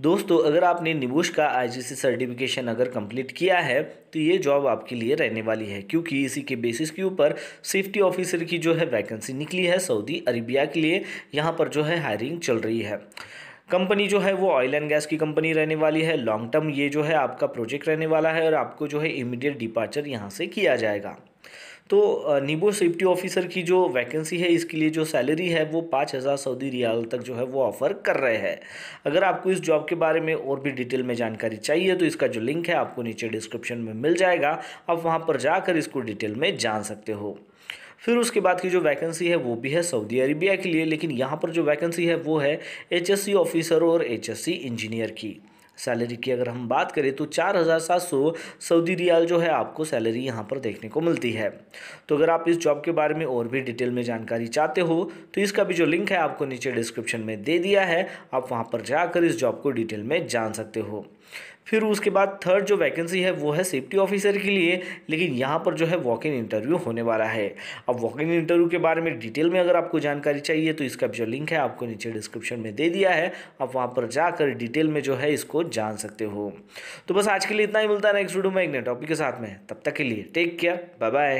दोस्तों अगर आपने निबुश का आईजीसी सर्टिफिकेशन अगर कंप्लीट किया है तो ये जॉब आपके लिए रहने वाली है क्योंकि इसी के बेसिस के ऊपर सेफ्टी ऑफिसर की जो है वैकेंसी निकली है सऊदी अरेबिया के लिए यहाँ पर जो है हायरिंग चल रही है कंपनी जो है वो ऑयल एंड गैस की कंपनी रहने वाली है लॉन्ग टर्म ये जो है आपका प्रोजेक्ट रहने वाला है और आपको जो है इमीडिएट डिपार्चर यहाँ से किया जाएगा तो नीबो सेफ्टी ऑफिसर की जो वैकेंसी है इसके लिए जो सैलरी है वो पाँच हज़ार सऊदी रियाल तक जो है वो ऑफ़र कर रहे हैं अगर आपको इस जॉब के बारे में और भी डिटेल में जानकारी चाहिए तो इसका जो लिंक है आपको नीचे डिस्क्रिप्शन में मिल जाएगा आप वहाँ पर जाकर इसको डिटेल में जान सकते हो फिर उसके बाद की जो वैकेंसी है वो भी है सऊदी अरेबिया के लिए लेकिन यहाँ पर जो वैकेंसी है वो है एच ऑफिसर और एच इंजीनियर की सैलरी की अगर हम बात करें तो चार हज़ार सात सौ सऊदी रियाल जो है आपको सैलरी यहाँ पर देखने को मिलती है तो अगर आप इस जॉब के बारे में और भी डिटेल में जानकारी चाहते हो तो इसका भी जो लिंक है आपको नीचे डिस्क्रिप्शन में दे दिया है आप वहाँ पर जाकर इस जॉब को डिटेल में जान सकते हो फिर उसके बाद थर्ड जो वैकेंसी है वो है सेफ्टी ऑफिसर के लिए लेकिन यहाँ पर जो है वॉक इन इंटरव्यू होने वाला है अब वॉक इन इंटरव्यू के बारे में डिटेल में अगर आपको जानकारी चाहिए तो इसका जो लिंक है आपको नीचे डिस्क्रिप्शन में दे दिया है आप वहाँ पर जाकर डिटेल में जो है इसको जान सकते हो तो बस आज के लिए इतना ही मिलता है नेक्स्ट वीडियो में एक नए टॉपिक के साथ में तब तक के लिए टेक केयर बाय बाय